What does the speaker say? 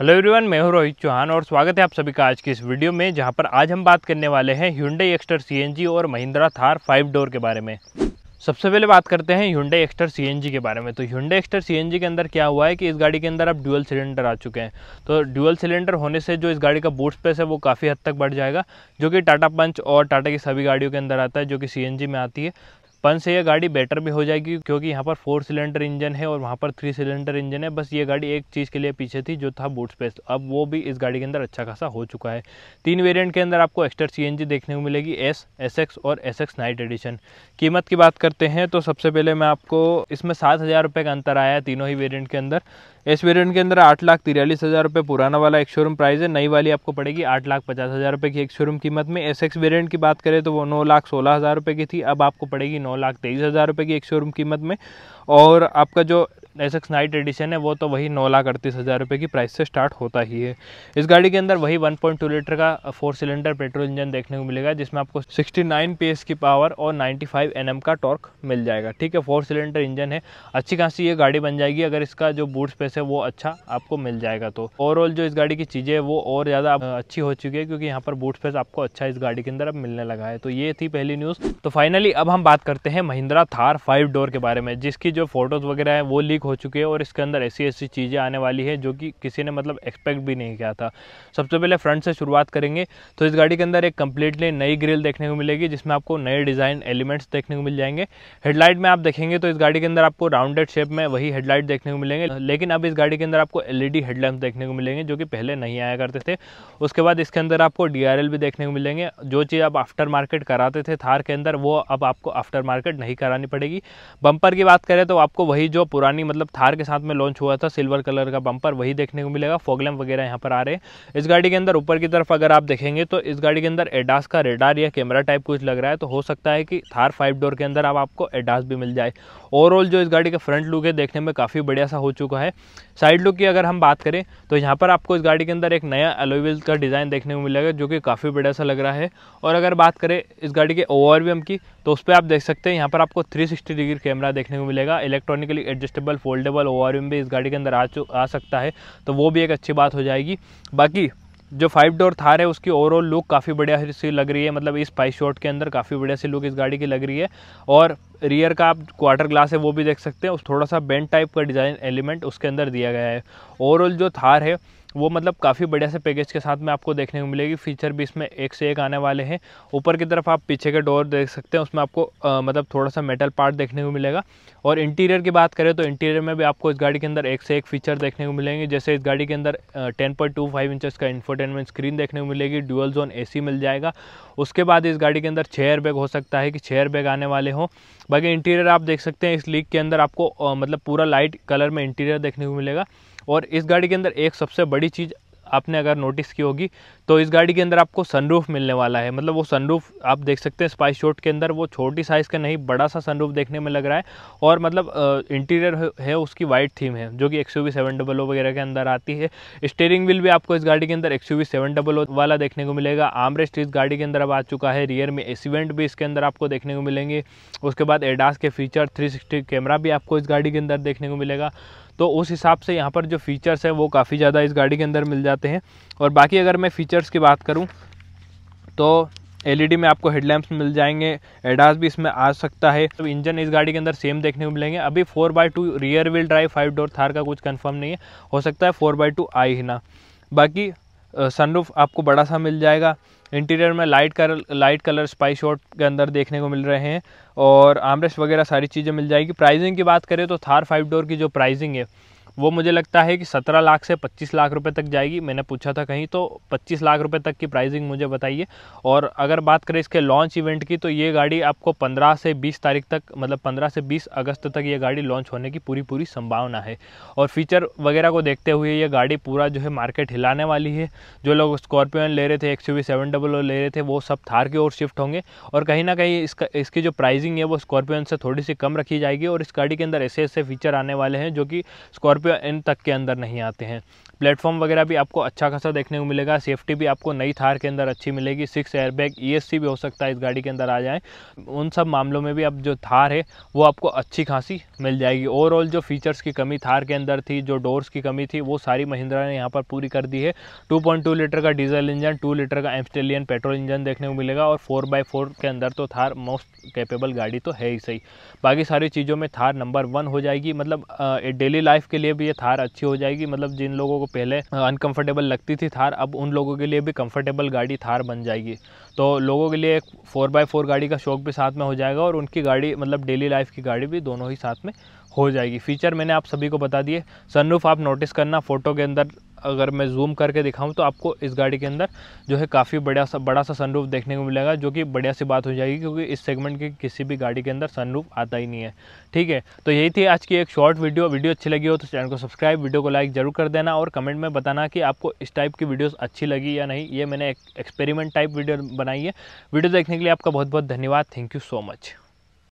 hello everyone मैं हूं रोहित चौहान और स्वागत है आप सभी का आज की इस वीडियो में जहां पर आज हम बात करने वाले हैं ह्यूडई एक्स्टर सीएनजी और महिंद्रा थार फाइव डोर के बारे में सबसे पहले बात करते हैं ह्यूडे एक्स्टर सीएनजी के बारे में तो ह्यूडे एक्स्टर सीएनजी के अंदर क्या हुआ है कि इस गाड़ी के अंदर अब ड्यूअल सिलेंडर आ चुके हैं तो ड्यूअल सिलेंडर होने से जो इस गाड़ी का बूट स्पेस है वो काफ़ी हद तक बढ़ जाएगा जो कि टाटा पंच और टाटा की सभी गाड़ियों के अंदर आता है जो कि सी में आती है फन से ये गाड़ी बेटर भी हो जाएगी क्योंकि यहाँ पर फोर सिलेंडर इंजन है और वहाँ पर थ्री सिलेंडर इंजन है बस ये गाड़ी एक चीज़ के लिए पीछे थी जो था बूट स्पेस अब वो भी इस गाड़ी के अंदर अच्छा खासा हो चुका है तीन वेरियंट के अंदर आपको एक्स्ट्रा सी देखने को मिलेगी एस एस एक्स और एस एक्स नाइट एडिशन कीमत की बात करते हैं तो सबसे पहले मैं आपको इसमें सात हज़ार रुपये का अंतर आया तीनों ही वेरियंट के अंदर इस वेरियंट के अंदर आठ लाख तिरालीस हज़ार रुपये पुराना वाला एक शोरूम प्राइस है नई वाली आपको पड़ेगी आठ लाख पचास हज़ार रुपये की एक शोरूम कीमत में एस एक्स वेरियंट की बात करें तो वो नौ लाख सोलह हज़ार रुपये की थी अब आपको पड़ेगी नौ लाख तेईस हज़ार रुपये की एक शोरूम कीमत में और आपका जो एक्स नाइट एडिशन है वो तो वही नौ लाख अड़तीस हज़ार रुपये की प्राइस से स्टार्ट होता ही है इस गाड़ी के अंदर वही 1.2 लीटर का फोर सिलेंडर पेट्रोल इंजन देखने को मिलेगा जिसमें आपको 69 पीएस की पावर और 95 एनएम का टॉर्क मिल जाएगा ठीक है फोर सिलेंडर इंजन है अच्छी खासी ये गाड़ी बन जाएगी अगर इसका जो बूट स्पेस है वो अच्छा आपको मिल जाएगा तो ओवरऑल जो इस गाड़ी की चीज़ें है वो और ज़्यादा अच्छी हो चुकी है क्योंकि यहाँ पर बूट स्पेस आपको अच्छा इस गाड़ी के अंदर अब मिलने लगा है तो ये थी पहली न्यूज़ तो फाइनली अब हम बात करते हैं महिंद्रा थार फाइव डोर के बारे में जिसकी जो फोटोज़ वगैरह है वो लीक हो चुकी है और इसके अंदर ऐसी ऐसी चीज़ें आने वाली है जो कि किसी ने मतलब एक्सपेक्ट भी नहीं किया था सबसे पहले फ्रंट से शुरुआत करेंगे तो इस गाड़ी के अंदर एक कम्प्लीटली नई ग्रिल देखने को मिलेगी जिसमें आपको नए डिज़ाइन एलिमेंट्स देखने को मिल जाएंगे हेडलाइट में आप देखेंगे तो इस गाड़ी के अंदर आपको राउंडेड शेप में वही हेडलाइट देखने को मिलेंगे लेकिन अब इस गाड़ी के अंदर आपको एलईडी ई देखने को मिलेंगे जो कि पहले नहीं आया करते थे उसके बाद इसके अंदर आपको डी भी देखने को मिलेंगे जो चीज़ आप आफ्टर मार्केट कराते थे थार के अंदर वो अब आपको आफ्टर मार्केट नहीं करानी पड़ेगी बम्पर की बात करें तो आपको वही जो पुरानी मतलब मतलब थार के साथ में लॉन्च हुआ था सिल्वर कलर का बम्पर वही देखने को मिलेगा फॉगलैम वगैरह यहाँ पर आ रहे हैं इस गाड़ी के अंदर ऊपर की तरफ अगर आप देखेंगे तो इस गाड़ी के अंदर एडास का रेडार या कैमरा टाइप कुछ लग रहा है तो हो सकता है कि थार फाइव डोर के अंदर आप आपको एडास भी मिल जाए ओवरऑल जो इस गाड़ी का फ्रंट लुक है देखने में काफ़ी बढ़िया सा हो चुका है साइड लुक की अगर हम बात करें तो यहाँ पर आपको इस गाड़ी के अंदर एक नया एलोविल का डिज़ाइन देखने को मिलेगा जो कि काफ़ी बढ़िया सा लग रहा है और अगर बात करें इस गाड़ी के ओवरव्यम की तो उस पर आप देख सकते हैं यहाँ पर आपको 360 डिग्री कैमरा देखने को मिलेगा इलेक्ट्रॉनिकली एडजस्टेबल फोल्डेबल ओ भी इस गाड़ी के अंदर आ आ सकता है तो वो भी एक अच्छी बात हो जाएगी बाकी जो फाइव डोर थार है उसकी ओवरऑल लुक काफ़ी बढ़िया सी लग रही है मतलब इस पाई शॉट के अंदर काफ़ी बढ़िया सी लुक इस गाड़ी की लग रही है और रियर का आप क्वार्टर ग्लास है वो भी देख सकते हैं उस थोड़ा सा बेंट टाइप का डिज़ाइन एलिमेंट उसके अंदर दिया गया है ओवरऑल जो थार है वो मतलब काफ़ी बढ़िया से पैकेज के साथ में आपको देखने को मिलेगी फीचर भी इसमें एक से एक आने वाले हैं ऊपर की तरफ आप पीछे के डोर देख सकते हैं उसमें आपको आ, मतलब थोड़ा सा मेटल पार्ट देखने को मिलेगा और इंटीरियर की बात करें तो इंटीरियर में भी आपको इस गाड़ी के अंदर एक से एक फीचर देखने को मिलेंगे जैसे इस गाड़ी के अंदर टेन पॉइंट टू फाइव का इन्फोटेनमेंट स्क्रीन देखने को मिलेगी डुअल जोन ए मिल जाएगा उसके बाद इस गाड़ी के अंदर छेयर बैग हो सकता है कि छेयर बैग आने वाले हों बाकी इंटीरियर आप देख सकते हैं इस लीक के अंदर आपको मतलब पूरा लाइट कलर में इंटीरियर देखने को मिलेगा और इस गाड़ी के अंदर एक सबसे बड़ी चीज़ आपने अगर नोटिस की होगी तो इस गाड़ी के अंदर आपको सनरूफ मिलने वाला है मतलब वो सनरूफ आप देख सकते हैं स्पाइस शॉट के अंदर वो छोटी साइज़ का नहीं बड़ा सा सनरूफ देखने में लग रहा है और मतलब इंटीरियर है उसकी वाइट थीम है जो कि एक्स यू वगैरह के अंदर आती है स्टेयरिंग व्हील भी आपको इस गाड़ी के अंदर एक्स यू वाला देखने को मिलेगा आमरेस्ट इस गाड़ी के अंदर अब आ चुका है रियर में एसीवेंट भी इसके अंदर आपको देखने को मिलेंगे उसके बाद एडास के फीचर थ्री कैमरा भी आपको इस गाड़ी के अंदर देखने को मिलेगा तो उस हिसाब से यहाँ पर जो फीचर्स है वो काफ़ी ज़्यादा इस गाड़ी के अंदर मिल जाते हैं और बाकी अगर मैं फीचर फीचर्स की बात करूँ तो एलईडी में आपको हेडलैम्प्स मिल जाएंगे एडास भी इसमें आ सकता है तो इंजन इस गाड़ी के अंदर सेम देखने को मिलेंगे अभी four by two rear wheel drive five door Thar का कुछ कंफर्म नहीं है हो सकता है फोर बाई टू आई ही ना बाकी सनरूफ आपको बड़ा सा मिल जाएगा इंटीरियर में light colour light colour spice shot के अंदर देखने को मिल रहे हैं और आमरेस वगैरह सारी चीज़ें मिल जाएगी प्राइजिंग की बात करें तो थार फाइव डोर की जो प्राइजिंग है वो मुझे लगता है कि सत्रह लाख से पच्चीस लाख रुपये तक जाएगी मैंने पूछा था कहीं तो पच्चीस लाख रुपये तक की प्राइसिंग मुझे बताइए और अगर बात करें इसके लॉन्च इवेंट की तो ये गाड़ी आपको पंद्रह से बीस तारीख तक मतलब पंद्रह से बीस अगस्त तक ये गाड़ी लॉन्च होने की पूरी पूरी संभावना है और फीचर वगैरह को देखते हुए ये गाड़ी पूरा जो है मार्केट हिलाने वाली है जो लोग स्कॉर्पियो ले रहे थे एक्स यू सेवन डबल ले रहे थे वो सब थार की ओर शिफ्ट होंगे और कहीं ना कहीं इसका इसकी जो प्राइजिंग है वो स्कॉर्पियो से थोड़ी सी कम रखी जाएगी और इस गाड़ी के अंदर ऐसे ऐसे फीचर आने वाले हैं जो कि स्कॉर्पियो इन तक के अंदर नहीं आते हैं प्लेटफॉर्म वगैरह भी आपको अच्छा खासा देखने को मिलेगा सेफ्टी भी आपको नई थार के अंदर अच्छी मिलेगी सिक्स एयरबैग ईएससी e भी हो सकता है इस गाड़ी के अंदर आ जाए उन सब मामलों में भी अब जो थार है वो आपको अच्छी खासी मिल जाएगी ओवरऑल जो फीचर्स की कमी थार के अंदर थी जो डोर्स की कमी थी वो सारी महिंद्रा ने यहाँ पर पूरी कर दी है टू लीटर का डीजल इंजन टू लीटर का एम्स्टेलियन पेट्रोल इंजन देखने को मिलेगा और फोर बाई फोर के अंदर तो थार मोस्ट कैपेबल गाड़ी तो है ही सही बाकी सारी चीज़ों में थार नंबर वन हो जाएगी मतलब डेली लाइफ के लिए भी ये थार अच्छी हो जाएगी मतलब जिन लोगों को पहले अनकम्फर्टेबल लगती थी थार अब उन लोगों के लिए भी कम्फर्टेबल गाड़ी थार बन जाएगी तो लोगों के लिए एक फोर बाई फोर गाड़ी का शौक भी साथ में हो जाएगा और उनकी गाड़ी मतलब डेली लाइफ की गाड़ी भी दोनों ही साथ में हो जाएगी फीचर मैंने आप सभी को बता दिए सनरूफ आप नोटिस करना फ़ोटो के अंदर अगर मैं जूम करके दिखाऊँ तो आपको इस गाड़ी के अंदर जो है काफ़ी बढ़िया सा बड़ा सा सनरूफ देखने को मिलेगा जो कि बढ़िया सी बात हो जाएगी क्योंकि इस सेगमेंट की किसी भी गाड़ी के अंदर सनरूफ आता ही नहीं है ठीक है तो यही थी आज की एक शॉर्ट वीडियो वीडियो अच्छी लगी हो तो चैनल को सब्सक्राइब वीडियो को लाइक ज़रूर कर देना और कमेंट में बताना कि आपको इस टाइप की वीडियोज़ अच्छी लगी या नहीं ये मैंने एक एक्सपेरिमेंट टाइप वीडियो बनाई है वीडियो देखने के लिए आपका बहुत बहुत धन्यवाद थैंक यू सो मच